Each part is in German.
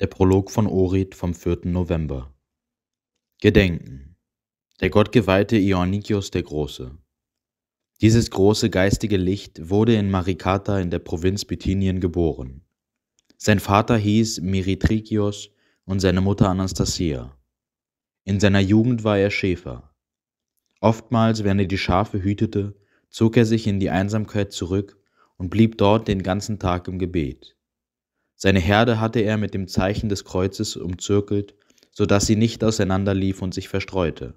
Der Prolog von Orit vom 4. November. Gedenken. Der gottgeweihte Ioannikios der Große. Dieses große geistige Licht wurde in Marikata in der Provinz Bithynien geboren. Sein Vater hieß Miritrikios und seine Mutter Anastasia. In seiner Jugend war er Schäfer. Oftmals, wenn er die Schafe hütete, zog er sich in die Einsamkeit zurück und blieb dort den ganzen Tag im Gebet. Seine Herde hatte er mit dem Zeichen des Kreuzes umzirkelt, so dass sie nicht auseinanderlief und sich verstreute.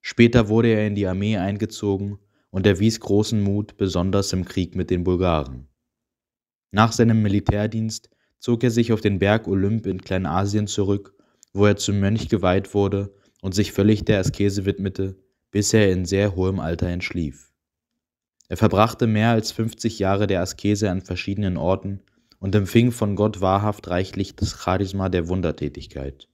Später wurde er in die Armee eingezogen und erwies großen Mut, besonders im Krieg mit den Bulgaren. Nach seinem Militärdienst zog er sich auf den Berg Olymp in Kleinasien zurück, wo er zum Mönch geweiht wurde und sich völlig der Askese widmete, bis er in sehr hohem Alter entschlief. Er verbrachte mehr als 50 Jahre der Askese an verschiedenen Orten und empfing von Gott wahrhaft reichlich das Charisma der Wundertätigkeit.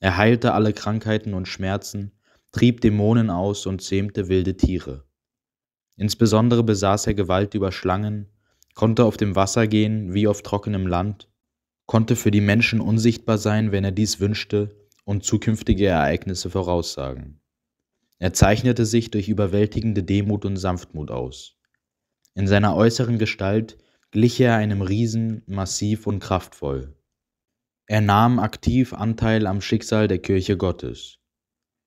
Er heilte alle Krankheiten und Schmerzen, trieb Dämonen aus und zähmte wilde Tiere. Insbesondere besaß er Gewalt über Schlangen, konnte auf dem Wasser gehen wie auf trockenem Land, konnte für die Menschen unsichtbar sein, wenn er dies wünschte, und zukünftige Ereignisse voraussagen. Er zeichnete sich durch überwältigende Demut und Sanftmut aus. In seiner äußeren Gestalt glich er einem Riesen massiv und kraftvoll. Er nahm aktiv Anteil am Schicksal der Kirche Gottes.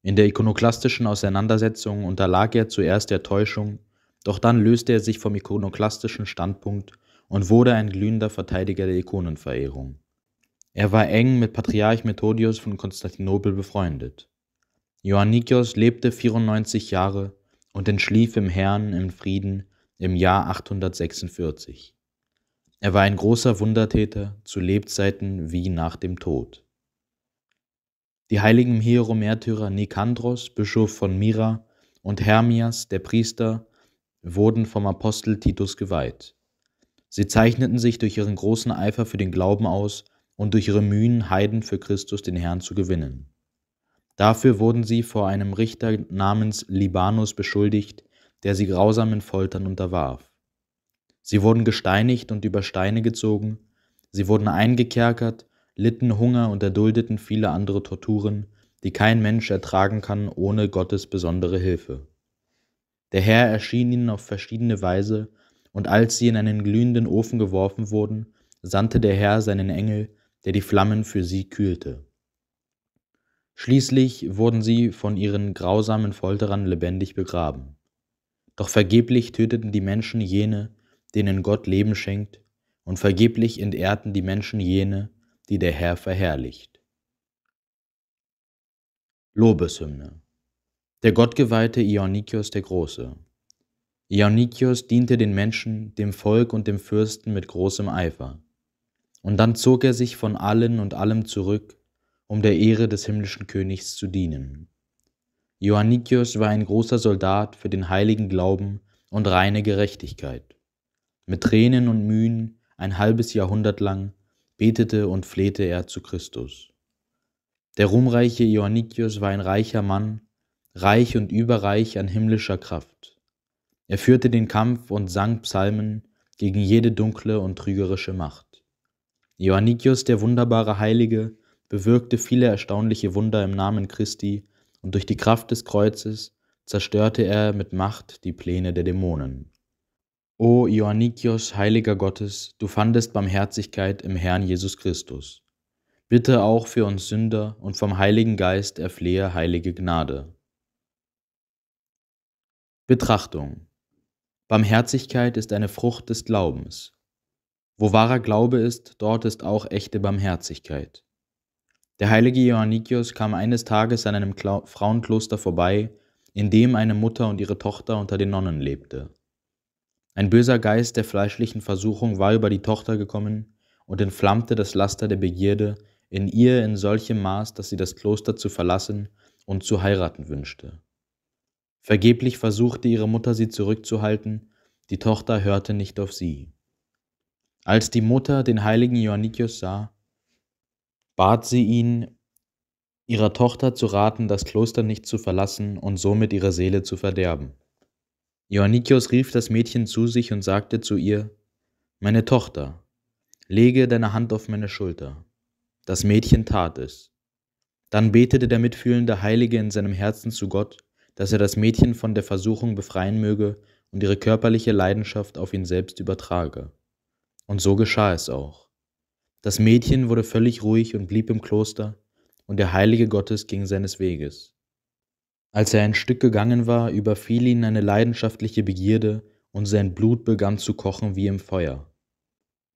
In der ikonoklastischen Auseinandersetzung unterlag er zuerst der Täuschung, doch dann löste er sich vom ikonoklastischen Standpunkt und wurde ein glühender Verteidiger der Ikonenverehrung. Er war eng mit Patriarch Methodius von Konstantinopel befreundet. Ioannikios lebte 94 Jahre und entschlief im Herrn im Frieden im Jahr 846. Er war ein großer Wundertäter zu Lebzeiten wie nach dem Tod. Die heiligen Hieromärtyrer Nikandros, Bischof von Myra, und Hermias, der Priester, wurden vom Apostel Titus geweiht. Sie zeichneten sich durch ihren großen Eifer für den Glauben aus und durch ihre Mühen, Heiden für Christus den Herrn zu gewinnen. Dafür wurden sie vor einem Richter namens Libanus beschuldigt, der sie grausamen Foltern unterwarf. Sie wurden gesteinigt und über Steine gezogen, sie wurden eingekerkert, litten Hunger und erduldeten viele andere Torturen, die kein Mensch ertragen kann ohne Gottes besondere Hilfe. Der Herr erschien ihnen auf verschiedene Weise, und als sie in einen glühenden Ofen geworfen wurden, sandte der Herr seinen Engel, der die Flammen für sie kühlte. Schließlich wurden sie von ihren grausamen Folterern lebendig begraben. Doch vergeblich töteten die Menschen jene, denen Gott Leben schenkt, und vergeblich entehrten die Menschen jene, die der Herr verherrlicht. Lobeshymne Der gottgeweihte Ionikios der Große. Ionikios diente den Menschen, dem Volk und dem Fürsten mit großem Eifer. Und dann zog er sich von allen und allem zurück, um der Ehre des himmlischen Königs zu dienen. Ioannikios war ein großer Soldat für den heiligen Glauben und reine Gerechtigkeit. Mit Tränen und Mühen ein halbes Jahrhundert lang betete und flehte er zu Christus. Der ruhmreiche Ioannikios war ein reicher Mann, reich und überreich an himmlischer Kraft. Er führte den Kampf und sang Psalmen gegen jede dunkle und trügerische Macht. Ioannikios, der wunderbare Heilige, bewirkte viele erstaunliche Wunder im Namen Christi und durch die Kraft des Kreuzes zerstörte er mit Macht die Pläne der Dämonen. O Ioannikios, heiliger Gottes, du fandest Barmherzigkeit im Herrn Jesus Christus. Bitte auch für uns Sünder und vom Heiligen Geist erflehe heilige Gnade. Betrachtung Barmherzigkeit ist eine Frucht des Glaubens. Wo wahrer Glaube ist, dort ist auch echte Barmherzigkeit. Der heilige Ioannikios kam eines Tages an einem Kla Frauenkloster vorbei, in dem eine Mutter und ihre Tochter unter den Nonnen lebte. Ein böser Geist der fleischlichen Versuchung war über die Tochter gekommen und entflammte das Laster der Begierde in ihr in solchem Maß, dass sie das Kloster zu verlassen und zu heiraten wünschte. Vergeblich versuchte ihre Mutter sie zurückzuhalten, die Tochter hörte nicht auf sie. Als die Mutter den heiligen Joannikius sah, bat sie ihn, ihrer Tochter zu raten, das Kloster nicht zu verlassen und somit ihre Seele zu verderben. Joannikios rief das Mädchen zu sich und sagte zu ihr, Meine Tochter, lege deine Hand auf meine Schulter. Das Mädchen tat es. Dann betete der mitfühlende Heilige in seinem Herzen zu Gott, dass er das Mädchen von der Versuchung befreien möge und ihre körperliche Leidenschaft auf ihn selbst übertrage. Und so geschah es auch. Das Mädchen wurde völlig ruhig und blieb im Kloster, und der Heilige Gottes ging seines Weges. Als er ein Stück gegangen war, überfiel ihn eine leidenschaftliche Begierde, und sein Blut begann zu kochen wie im Feuer.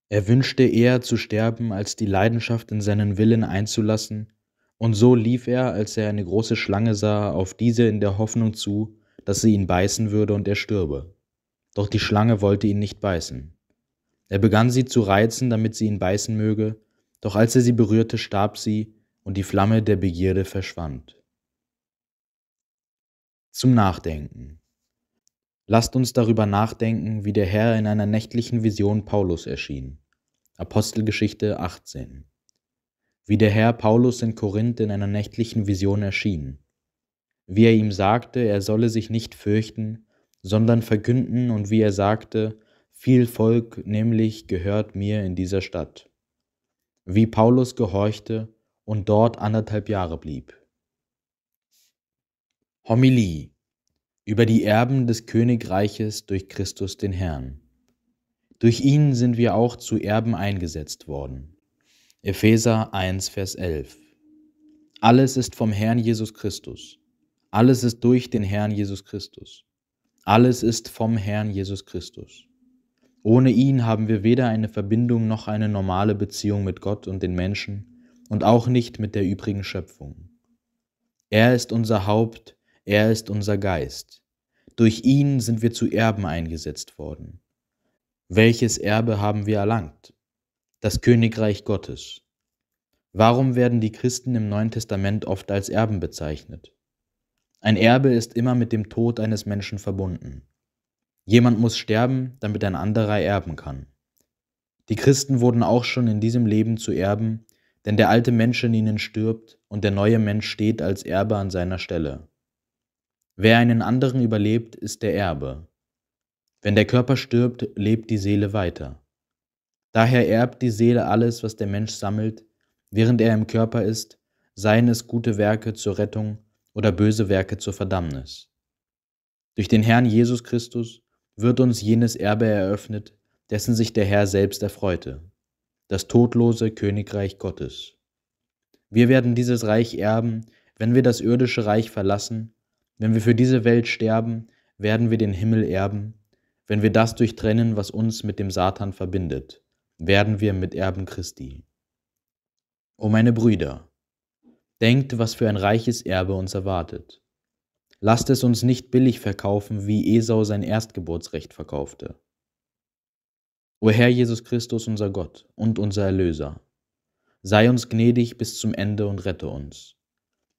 Er wünschte eher zu sterben, als die Leidenschaft in seinen Willen einzulassen, und so lief er, als er eine große Schlange sah, auf diese in der Hoffnung zu, dass sie ihn beißen würde und er stürbe. Doch die Schlange wollte ihn nicht beißen. Er begann sie zu reizen, damit sie ihn beißen möge, doch als er sie berührte, starb sie, und die Flamme der Begierde verschwand. Zum Nachdenken. Lasst uns darüber nachdenken, wie der Herr in einer nächtlichen Vision Paulus erschien. Apostelgeschichte 18. Wie der Herr Paulus in Korinth in einer nächtlichen Vision erschien. Wie er ihm sagte, er solle sich nicht fürchten, sondern verkünden und wie er sagte, viel Volk nämlich gehört mir in dieser Stadt. Wie Paulus gehorchte und dort anderthalb Jahre blieb. Homilie über die Erben des Königreiches durch Christus den Herrn. Durch ihn sind wir auch zu Erben eingesetzt worden. Epheser 1, Vers 11. Alles ist vom Herrn Jesus Christus. Alles ist durch den Herrn Jesus Christus. Alles ist vom Herrn Jesus Christus. Ohne ihn haben wir weder eine Verbindung noch eine normale Beziehung mit Gott und den Menschen und auch nicht mit der übrigen Schöpfung. Er ist unser Haupt, er ist unser Geist. Durch ihn sind wir zu Erben eingesetzt worden. Welches Erbe haben wir erlangt? Das Königreich Gottes. Warum werden die Christen im Neuen Testament oft als Erben bezeichnet? Ein Erbe ist immer mit dem Tod eines Menschen verbunden. Jemand muss sterben, damit ein anderer erben kann. Die Christen wurden auch schon in diesem Leben zu Erben, denn der alte Mensch in ihnen stirbt und der neue Mensch steht als Erbe an seiner Stelle. Wer einen anderen überlebt, ist der Erbe. Wenn der Körper stirbt, lebt die Seele weiter. Daher erbt die Seele alles, was der Mensch sammelt, während er im Körper ist, seien es gute Werke zur Rettung oder böse Werke zur Verdammnis. Durch den Herrn Jesus Christus wird uns jenes Erbe eröffnet, dessen sich der Herr selbst erfreute, das todlose Königreich Gottes. Wir werden dieses Reich erben, wenn wir das irdische Reich verlassen wenn wir für diese Welt sterben, werden wir den Himmel erben. Wenn wir das durchtrennen, was uns mit dem Satan verbindet, werden wir mit Erben Christi. O meine Brüder, denkt, was für ein reiches Erbe uns erwartet. Lasst es uns nicht billig verkaufen, wie Esau sein Erstgeburtsrecht verkaufte. O Herr Jesus Christus, unser Gott und unser Erlöser, sei uns gnädig bis zum Ende und rette uns